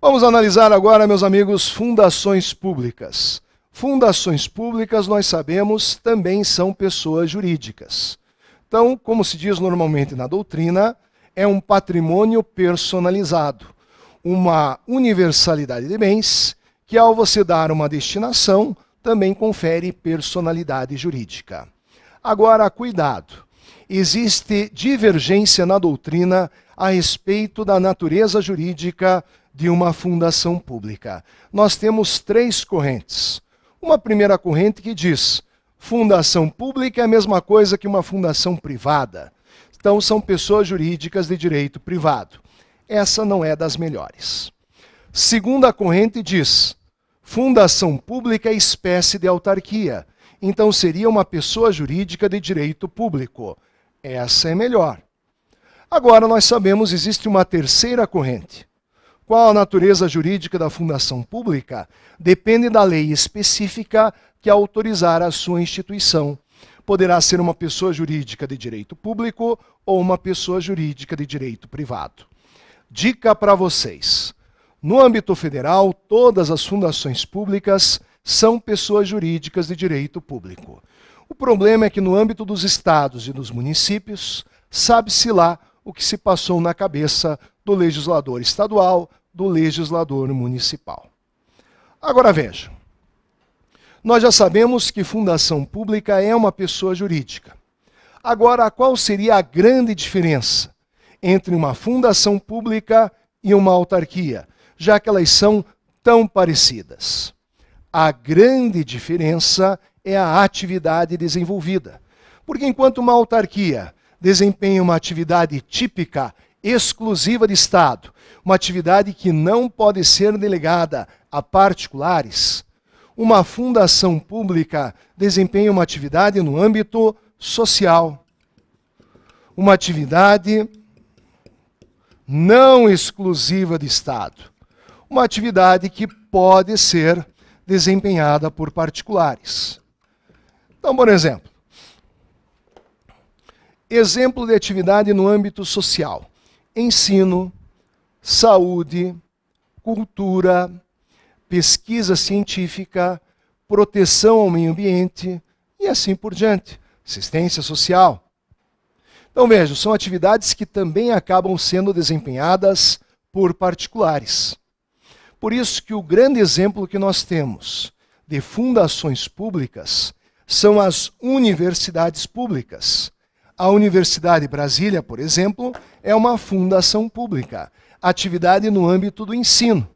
Vamos analisar agora, meus amigos, fundações públicas. Fundações públicas, nós sabemos, também são pessoas jurídicas. Então, como se diz normalmente na doutrina, é um patrimônio personalizado, uma universalidade de bens que, ao você dar uma destinação, também confere personalidade jurídica. Agora, cuidado! Existe divergência na doutrina a respeito da natureza jurídica de uma fundação pública. Nós temos três correntes. Uma primeira corrente que diz: fundação pública é a mesma coisa que uma fundação privada. Então, são pessoas jurídicas de direito privado. Essa não é das melhores. Segunda corrente diz: fundação pública é espécie de autarquia. Então, seria uma pessoa jurídica de direito público. Essa é melhor. Agora, nós sabemos existe uma terceira corrente, qual a natureza jurídica da fundação pública, depende da lei específica que autorizar a sua instituição. Poderá ser uma pessoa jurídica de direito público ou uma pessoa jurídica de direito privado. Dica para vocês: no âmbito federal, todas as fundações públicas são pessoas jurídicas de direito público. O problema é que, no âmbito dos estados e dos municípios, sabe-se lá o que se passou na cabeça do legislador estadual, do legislador municipal. Agora veja, nós já sabemos que fundação pública é uma pessoa jurídica. Agora, qual seria a grande diferença entre uma fundação pública e uma autarquia, já que elas são tão parecidas? A grande diferença é a atividade desenvolvida. Porque enquanto uma autarquia desempenha uma atividade típica, exclusiva de Estado, uma atividade que não pode ser delegada a particulares. Uma fundação pública desempenha uma atividade no âmbito social. Uma atividade não exclusiva de Estado. Uma atividade que pode ser desempenhada por particulares. Então, por exemplo, exemplo de atividade no âmbito social: ensino, saúde, cultura, pesquisa científica, proteção ao meio ambiente e assim por diante, assistência social. Então vejam, são atividades que também acabam sendo desempenhadas por particulares. Por isso que o grande exemplo que nós temos de fundações públicas são as universidades públicas. A Universidade Brasília, por exemplo, é uma fundação pública atividade no âmbito do ensino.